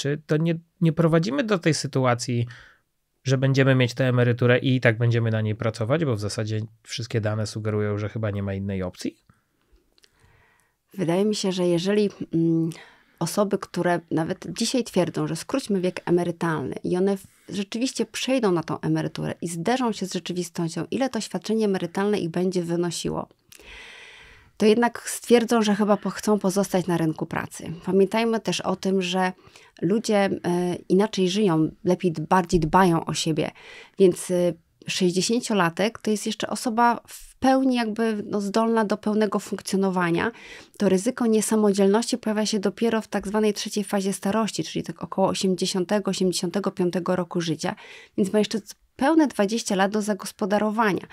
Czy to nie, nie prowadzimy do tej sytuacji, że będziemy mieć tę emeryturę i, i tak będziemy na niej pracować, bo w zasadzie wszystkie dane sugerują, że chyba nie ma innej opcji? Wydaje mi się, że jeżeli mm, osoby, które nawet dzisiaj twierdzą, że skróćmy wiek emerytalny i one rzeczywiście przejdą na tą emeryturę i zderzą się z rzeczywistością, ile to świadczenie emerytalne ich będzie wynosiło, to jednak stwierdzą, że chyba chcą pozostać na rynku pracy. Pamiętajmy też o tym, że ludzie e, inaczej żyją, lepiej, bardziej dbają o siebie, więc 60-latek y, to jest jeszcze osoba w pełni jakby no, zdolna do pełnego funkcjonowania, to ryzyko niesamodzielności pojawia się dopiero w tak zwanej trzeciej fazie starości, czyli tak około 80-85 roku życia, więc ma jeszcze pełne 20 lat do zagospodarowania.